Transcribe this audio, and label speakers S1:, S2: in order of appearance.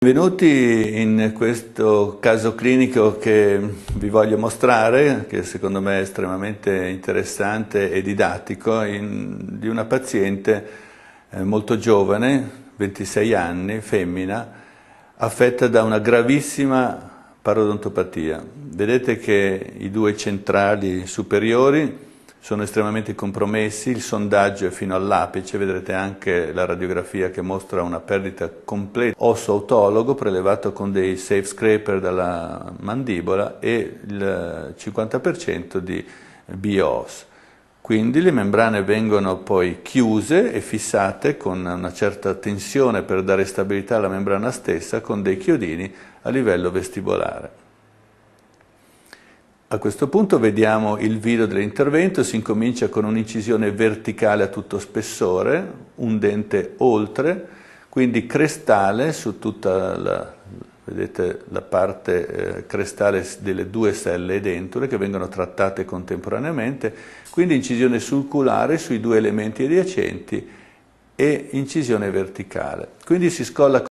S1: Benvenuti in questo caso clinico che vi voglio mostrare, che secondo me è estremamente interessante e didattico, in, di una paziente eh, molto giovane, 26 anni, femmina, affetta da una gravissima parodontopatia. Vedete che i due centrali superiori sono estremamente compromessi, il sondaggio è fino all'apice, vedrete anche la radiografia che mostra una perdita completa, osso autologo prelevato con dei safe scraper dalla mandibola e il 50% di BIOS. Quindi le membrane vengono poi chiuse e fissate con una certa tensione per dare stabilità alla membrana stessa con dei chiodini a livello vestibolare. A questo punto vediamo il video dell'intervento, si incomincia con un'incisione verticale a tutto spessore, un dente oltre, quindi crestale su tutta la, vedete, la parte eh, crestale delle due selle e dentule che vengono trattate contemporaneamente, quindi incisione sulculare sui due elementi adiacenti e incisione verticale. Quindi si scolla